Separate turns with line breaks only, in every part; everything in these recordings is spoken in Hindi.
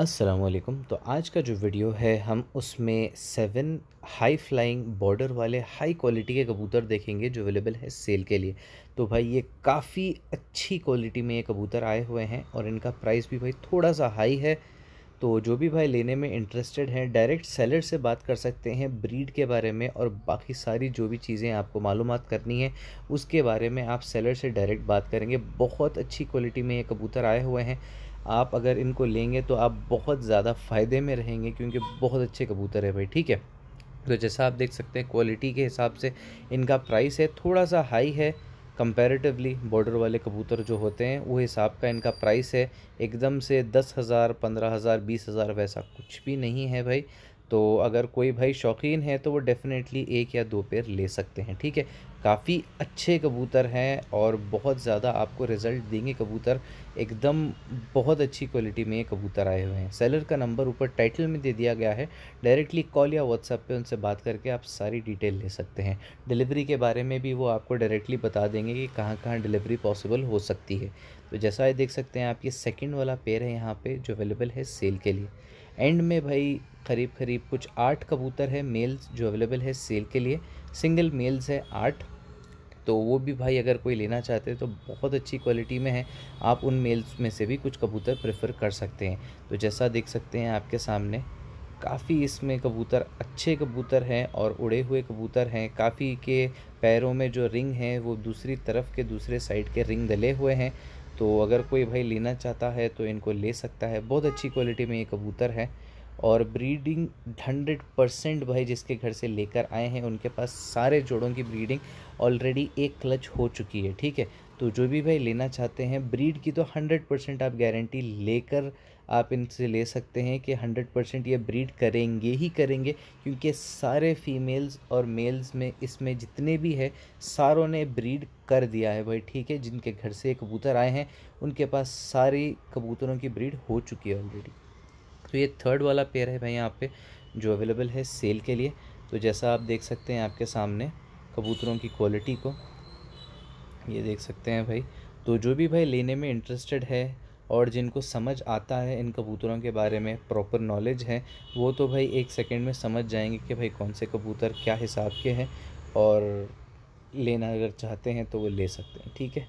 असलकुम तो आज का जो वीडियो है हम उसमें सेवन हाई फ्लाइंग बॉर्डर वाले हाई क्वालिटी के कबूतर देखेंगे जो अवेलेबल है सेल के लिए तो भाई ये काफ़ी अच्छी क्वालिटी में ये कबूतर आए हुए हैं और इनका प्राइस भी भाई थोड़ा सा हाई है तो जो भी भाई लेने में इंटरेस्टेड हैं डायरेक्ट सेलर से बात कर सकते हैं ब्रीड के बारे में और बाकी सारी जो भी चीज़ें आपको मालूम करनी है उसके बारे में आप सेलर से डायरेक्ट बात करेंगे बहुत अच्छी क्वालिटी में ये कबूतर आए हुए हैं आप अगर इनको लेंगे तो आप बहुत ज़्यादा फ़ायदे में रहेंगे क्योंकि बहुत अच्छे कबूतर है भाई ठीक है तो जैसा आप देख सकते हैं क्वालिटी के हिसाब से इनका प्राइस है थोड़ा सा हाई है कंपैरेटिवली बॉर्डर वाले कबूतर जो होते हैं वो हिसाब का इनका प्राइस है एकदम से दस हज़ार पंद्रह हज़ार बीस हज़ार वैसा कुछ भी नहीं है भाई तो अगर कोई भाई शौकीन है तो वो डेफ़िनेटली एक या दो पेयर ले सकते हैं ठीक है काफ़ी अच्छे कबूतर हैं और बहुत ज़्यादा आपको रिज़ल्ट देंगे कबूतर एकदम बहुत अच्छी क्वालिटी में ये कबूतर आए हुए हैं सेलर का नंबर ऊपर टाइटल में दे दिया गया है डायरेक्टली कॉल या व्हाट्सएप पे उनसे बात करके आप सारी डिटेल ले सकते हैं डिलीवरी के बारे में भी वो आपको डायरेक्टली बता देंगे कि कहाँ कहाँ डिलीवरी पॉसिबल हो सकती है तो जैसा ये देख सकते हैं आप ये सेकेंड वाला पेयर है यहाँ पर जो अवेलेबल है सेल के लिए एंड में भाई करीब करीब कुछ आठ कबूतर है मेल्स जो अवेलेबल है सेल के लिए सिंगल मेल्स है आठ तो वो भी भाई अगर कोई लेना चाहते हैं तो बहुत अच्छी क्वालिटी में है आप उन मेल्स में से भी कुछ कबूतर प्रेफर कर सकते हैं तो जैसा देख सकते हैं आपके सामने काफ़ी इसमें कबूतर अच्छे कबूतर हैं और उड़े हुए कबूतर हैं काफ़ी के पैरों में जो रिंग हैं वो दूसरी तरफ के दूसरे साइड के रिंग डले हुए हैं तो अगर कोई भाई लेना चाहता है तो इनको ले सकता है बहुत अच्छी क्वालिटी में ये कबूतर है और ब्रीडिंग हंड्रेड परसेंट भाई जिसके घर से लेकर आए हैं उनके पास सारे जोड़ों की ब्रीडिंग ऑलरेडी एक क्लच हो चुकी है ठीक है तो जो भी भाई लेना चाहते हैं ब्रीड की तो हंड्रेड परसेंट आप गारंटी लेकर आप इनसे ले सकते हैं कि हंड्रेड परसेंट ये ब्रीड करेंगे ही करेंगे क्योंकि सारे फीमेल्स और मेल्स में इसमें जितने भी है सारों ने ब्रीड कर दिया है भाई ठीक है जिनके घर से कबूतर आए हैं उनके पास सारी कबूतरों की ब्रीड हो चुकी है ऑलरेडी तो ये थर्ड वाला पेयर है भाई यहाँ पे जो अवेलेबल है सेल के लिए तो जैसा आप देख सकते हैं आपके सामने कबूतरों की क्वालिटी को ये देख सकते हैं भाई तो जो भी भाई लेने में इंटरेस्टेड है और जिनको समझ आता है इन कबूतरों के बारे में प्रॉपर नॉलेज है वो तो भाई एक सेकेंड में समझ जाएंगे कि भाई कौन से कबूतर क्या हिसाब के हैं और लेना अगर चाहते हैं तो वो ले सकते हैं ठीक है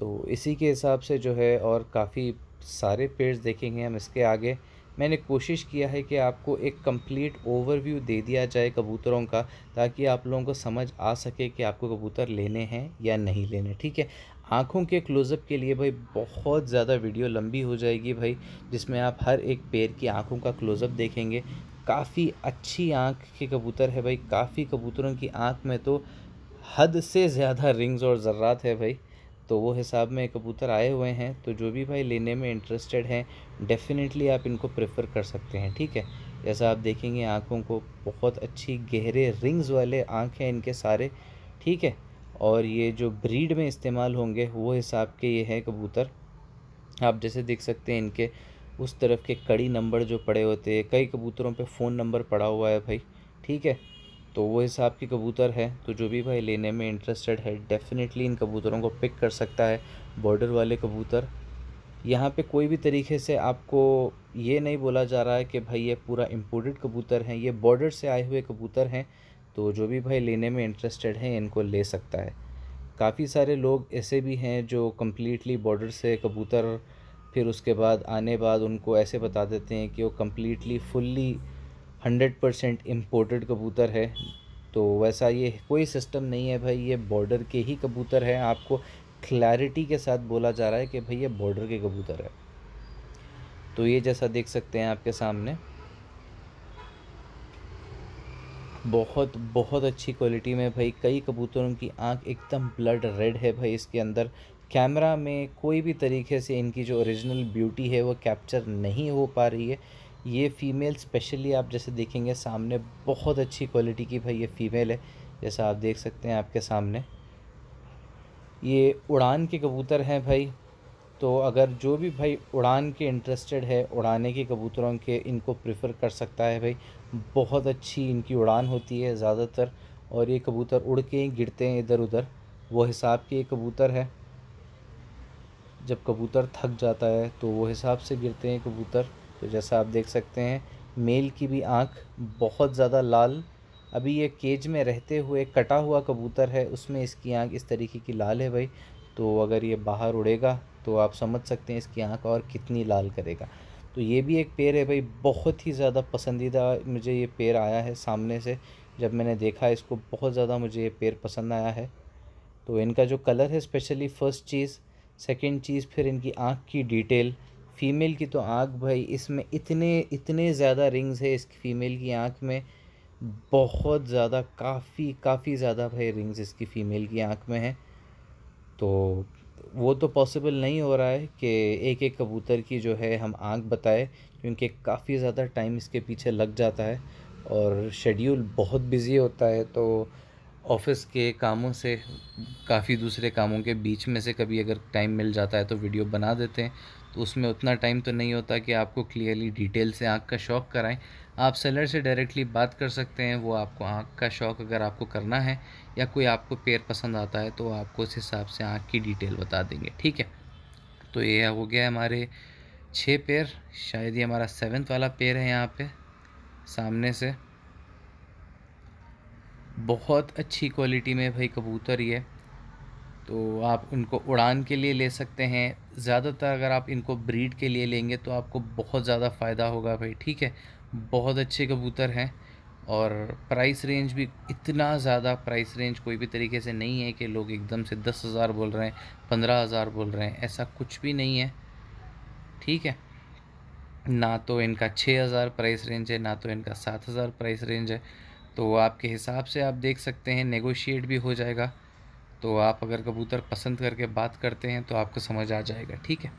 तो इसी के हिसाब से जो है और काफ़ी सारे पेड़ देखेंगे हम इसके आगे मैंने कोशिश किया है कि आपको एक कंप्लीट ओवरव्यू दे दिया जाए कबूतरों का ताकि आप लोगों को समझ आ सके कि आपको कबूतर लेने हैं या नहीं लेने ठीक है आँखों के क्लोज़अप के लिए भाई बहुत ज़्यादा वीडियो लंबी हो जाएगी भाई जिसमें आप हर एक पेड़ की आँखों का क्लोज़अप देखेंगे काफ़ी अच्छी आँख के कबूतर है भाई काफ़ी कबूतरों की आँख में तो हद से ज़्यादा रिंग्स और ज़र्रात है भाई तो वो हिसाब में कबूतर आए हुए हैं तो जो भी भाई लेने में इंटरेस्टेड हैं डेफ़िनेटली आप इनको प्रेफर कर सकते हैं ठीक है जैसा आप देखेंगे आँखों को बहुत अच्छी गहरे रिंग्स वाले आँख हैं इनके सारे ठीक है और ये जो ब्रीड में इस्तेमाल होंगे वो हिसाब के ये हैं कबूतर आप जैसे देख सकते हैं इनके उस तरफ के कड़ी नंबर जो पड़े होते हैं कई कबूतरों पे फ़ोन नंबर पड़ा हुआ है भाई ठीक है तो वो हिसाब की कबूतर है तो जो भी भाई लेने में इंटरेस्टेड है डेफ़िनेटली इन कबूतरों को पिक कर सकता है बॉर्डर वाले कबूतर यहाँ पे कोई भी तरीके से आपको ये नहीं बोला जा रहा है कि भाई ये पूरा इम्पोर्टेड कबूतर हैं ये बॉर्डर से आए हुए कबूतर हैं तो जो भी भाई लेने में इंटरेस्टेड हैं इनको ले सकता है काफ़ी सारे लोग ऐसे भी हैं जो कम्प्लीटली बॉर्डर से कबूतर फिर उसके बाद आने बाद उनको ऐसे बता देते हैं कि वो completely fully hundred percent imported कबूतर है तो वैसा ये कोई सिस्टम नहीं है भाई ये बॉर्डर के ही कबूतर हैं आपको क्लैरिटी के साथ बोला जा रहा है कि भाई ये बॉर्डर के कबूतर है तो ये जैसा देख सकते हैं आपके सामने बहुत बहुत अच्छी क्वालिटी में भाई कई कबूतरों की आंख एकदम ब्लड रेड है भाई इसके अंदर कैमरा में कोई भी तरीके से इनकी जो ओरिजिनल ब्यूटी है वो कैप्चर नहीं हो पा रही है ये फ़ीमेल स्पेशली आप जैसे देखेंगे सामने बहुत अच्छी क्वालिटी की भाई ये फ़ीमेल है जैसा आप देख सकते हैं आपके सामने ये उड़ान के कबूतर हैं भाई तो अगर जो भी भाई उड़ान के इंटरेस्टेड है उड़ाने के कबूतरों के इनको प्रेफर कर सकता है भाई बहुत अच्छी इनकी उड़ान होती है ज़्यादातर और ये कबूतर उड़ के गिरते हैं इधर उधर वो हिसाब के ये कबूतर है जब कबूतर थक जाता है तो वो हिसाब से गिरते हैं कबूतर तो जैसा आप देख सकते हैं मेल की भी आँख बहुत ज़्यादा लाल अभी ये केज में रहते हुए कटा हुआ कबूतर है उसमें इसकी आँख इस तरीके की लाल है भाई तो अगर ये बाहर उड़ेगा तो आप समझ सकते हैं इसकी आँख और कितनी लाल करेगा तो ये भी एक पेड़ है भाई बहुत ही ज़्यादा पसंदीदा मुझे ये पेड़ आया है सामने से जब मैंने देखा इसको बहुत ज़्यादा मुझे ये पेड़ पसंद आया है तो इनका जो कलर है स्पेशली फ़र्स्ट चीज़ सेकेंड चीज़ फिर इनकी आँख की डिटेल फ़ीमेल की तो आँख भाई इसमें इतने इतने ज़्यादा रिंग्स है इस फीमेल की आँख में बहुत ज़्यादा काफ़ी काफ़ी ज़्यादा भाई रिंग्स इसकी फ़ीमेल की आँख में है तो वो तो पॉसिबल नहीं हो रहा है कि एक एक कबूतर की जो है हम आँख बताएं क्योंकि काफ़ी ज़्यादा टाइम इसके पीछे लग जाता है और शेड्यूल बहुत बिज़ी होता है तो ऑफिस के कामों से काफ़ी दूसरे कामों के बीच में से कभी अगर टाइम मिल जाता है तो वीडियो बना देते हैं तो उसमें उतना टाइम तो नहीं होता कि आपको क्लियरली डिटेल से आँख का शौक कराएं आप सेलर से डायरेक्टली बात कर सकते हैं वो आपको आँख का शौक अगर आपको करना है या कोई आपको पेड़ पसंद आता है तो आपको उस हिसाब से आँख की डिटेल बता देंगे ठीक है तो ये हो गया हमारे छः पेड़ शायद ये हमारा सेवन्थ वाला पेड़ है यहाँ पर सामने से बहुत अच्छी क्वालिटी में भाई कबूतर ये तो आप उनको उड़ान के लिए ले सकते हैं ज़्यादातर अगर आप इनको ब्रीड के लिए लेंगे तो आपको बहुत ज़्यादा फ़ायदा होगा भाई ठीक है बहुत अच्छे कबूतर हैं और प्राइस रेंज भी इतना ज़्यादा प्राइस रेंज कोई भी तरीके से नहीं है कि लोग एकदम से दस हज़ार बोल रहे हैं पंद्रह हज़ार बोल रहे हैं ऐसा कुछ भी नहीं है ठीक है ना तो इनका छः हज़ार प्राइस रेंज है ना तो इनका सात हज़ार प्राइस रेंज है तो आपके हिसाब से आप देख सकते हैं नेगोशिएट भी हो जाएगा तो आप अगर कबूतर पसंद करके बात करते हैं तो आपको समझ आ जाएगा ठीक है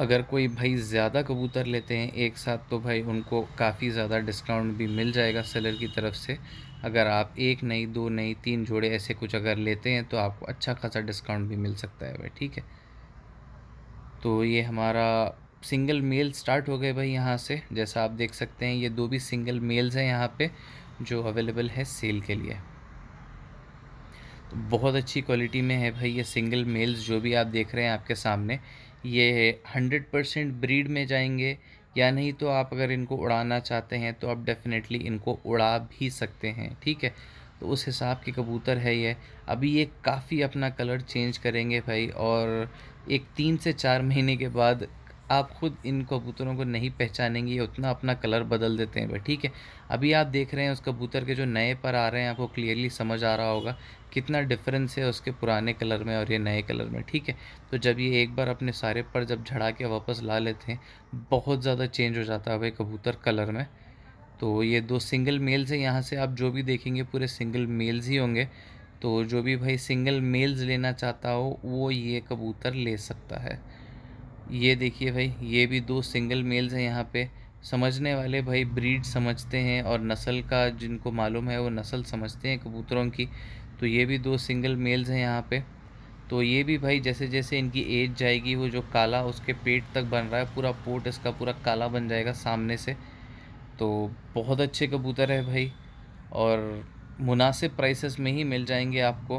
अगर कोई भाई ज़्यादा कबूतर लेते हैं एक साथ तो भाई उनको काफ़ी ज़्यादा डिस्काउंट भी मिल जाएगा सेलर की तरफ से अगर आप एक नई दो नई तीन जोड़े ऐसे कुछ अगर लेते हैं तो आपको अच्छा खासा डिस्काउंट भी मिल सकता है भाई ठीक है तो ये हमारा सिंगल मेल स्टार्ट हो गए भाई यहाँ से जैसा आप देख सकते हैं ये दो भी सिंगल मेल्स हैं यहाँ पे जो अवेलेबल है सेल के लिए तो बहुत अच्छी क्वालिटी में है भाई ये सिंगल मेल्स जो भी आप देख रहे हैं आपके सामने ये हंड्रेड परसेंट ब्रीड में जाएंगे या नहीं तो आप अगर इनको उड़ाना चाहते हैं तो आप डेफ़िनेटली इनको उड़ा भी सकते हैं ठीक है तो उस हिसाब के कबूतर है ये अभी ये काफ़ी अपना कलर चेंज करेंगे भाई और एक तीन से चार महीने के बाद आप खुद इन कबूतरों को नहीं पहचानेंगे ये उतना अपना कलर बदल देते हैं भाई ठीक है अभी आप देख रहे हैं उस कबूतर के जो नए पर आ रहे हैं आपको क्लियरली समझ आ रहा होगा कितना डिफरेंस है उसके पुराने कलर में और ये नए कलर में ठीक है तो जब ये एक बार अपने सारे पर जब झड़ा के वापस ला लेते हैं बहुत ज़्यादा चेंज हो जाता है भाई कबूतर कलर में तो ये दो सिंगल मेल्स हैं यहाँ से आप जो भी देखेंगे पूरे सिंगल मेल्स ही होंगे तो जो भी भाई सिंगल मेल्स लेना चाहता हो वो ये कबूतर ले सकता है ये देखिए भाई ये भी दो सिंगल मेल्स हैं यहाँ पे समझने वाले भाई ब्रीड समझते हैं और नस्ल का जिनको मालूम है वो नस्ल समझते हैं कबूतरों की तो ये भी दो सिंगल मेल्स हैं यहाँ पे तो ये भी भाई जैसे जैसे इनकी एज जाएगी वो जो काला उसके पेट तक बन रहा है पूरा पोट इसका पूरा काला बन जाएगा सामने से तो बहुत अच्छे कबूतर है भाई और मुनासिब प्राइसेस में ही मिल जाएंगे आपको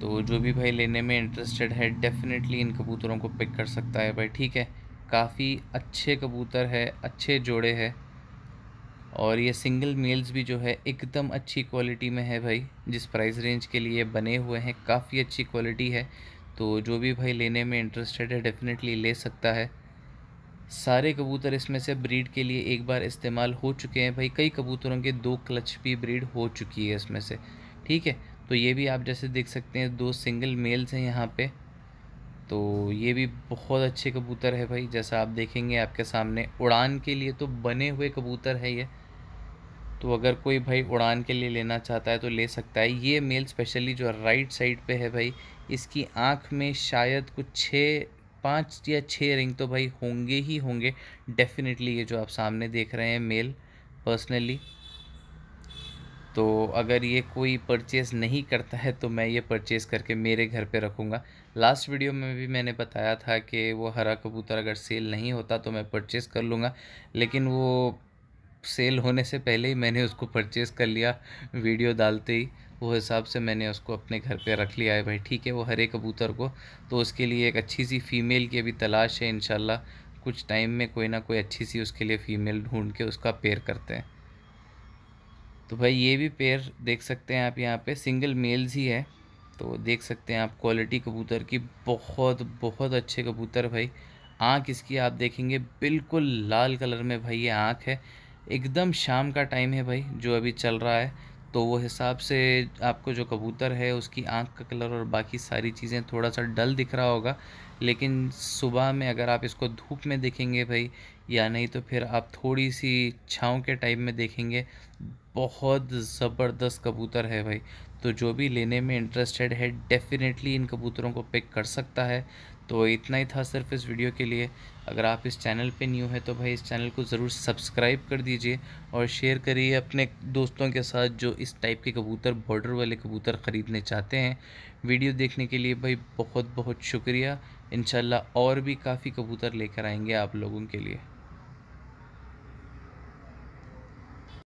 तो जो भी भाई लेने में इंटरेस्टेड है डेफिनेटली इन कबूतरों को पिक कर सकता है भाई ठीक है काफ़ी अच्छे कबूतर है अच्छे जोड़े है और ये सिंगल मेल्स भी जो है एकदम अच्छी क्वालिटी में है भाई जिस प्राइस रेंज के लिए बने हुए हैं काफ़ी अच्छी क्वालिटी है तो जो भी भाई लेने में इंटरेस्टेड है डेफिनेटली ले सकता है सारे कबूतर इसमें से ब्रीड के लिए एक बार इस्तेमाल हो चुके हैं भाई कई कबूतरों के दो क्लच भी ब्रीड हो चुकी है इसमें से ठीक है तो ये भी आप जैसे देख सकते हैं दो सिंगल मेल्स हैं यहाँ पे तो ये भी बहुत अच्छे कबूतर है भाई जैसा आप देखेंगे आपके सामने उड़ान के लिए तो बने हुए कबूतर है ये तो अगर कोई भाई उड़ान के लिए लेना चाहता है तो ले सकता है ये मेल स्पेशली जो राइट साइड पे है भाई इसकी आँख में शायद कुछ छः पाँच या छः रिंग तो भाई होंगे ही होंगे डेफिनेटली ये जो आप सामने देख रहे हैं मेल पर्सनली तो अगर ये कोई परचेज़ नहीं करता है तो मैं ये परचेज़ करके मेरे घर पे रखूँगा लास्ट वीडियो में भी मैंने बताया था कि वो हरा कबूतर अगर सेल नहीं होता तो मैं परचेज़ कर लूँगा लेकिन वो सेल होने से पहले ही मैंने उसको परचेज़ कर लिया वीडियो डालते ही वो हिसाब से मैंने उसको अपने घर पे रख लिया है भाई ठीक है वो हरे कबूतर को तो उसके लिए एक अच्छी सी फ़ीमेल की अभी तलाश है इन कुछ टाइम में कोई ना कोई अच्छी सी उसके लिए फ़ीमेल ढूंढ के उसका पेयर करते हैं तो भाई ये भी पेयर देख सकते हैं आप यहाँ पे सिंगल मेल्स ही है तो देख सकते हैं आप क्वालिटी कबूतर की बहुत बहुत अच्छे कबूतर भाई आँख इसकी आप देखेंगे बिल्कुल लाल कलर में भाई ये आँख है एकदम शाम का टाइम है भाई जो अभी चल रहा है तो वो हिसाब से आपको जो कबूतर है उसकी आँख का कलर और बाकी सारी चीज़ें थोड़ा सा डल दिख रहा होगा लेकिन सुबह में अगर आप इसको धूप में देखेंगे भाई या नहीं तो फिर आप थोड़ी सी छाँव के टाइप में देखेंगे बहुत ज़बरदस्त कबूतर है भाई तो जो भी लेने में इंटरेस्टेड है डेफ़िनेटली इन कबूतरों को पिक कर सकता है तो इतना ही था सिर्फ इस वीडियो के लिए अगर आप इस चैनल पे न्यू है तो भाई इस चैनल को ज़रूर सब्सक्राइब कर दीजिए और शेयर करिए अपने दोस्तों के साथ जो इस टाइप के कबूतर बॉर्डर वाले कबूतर ख़रीदने चाहते हैं वीडियो देखने के लिए भाई बहुत बहुत शुक्रिया इन और भी काफ़ी कबूतर लेकर आएंगे आप लोगों के लिए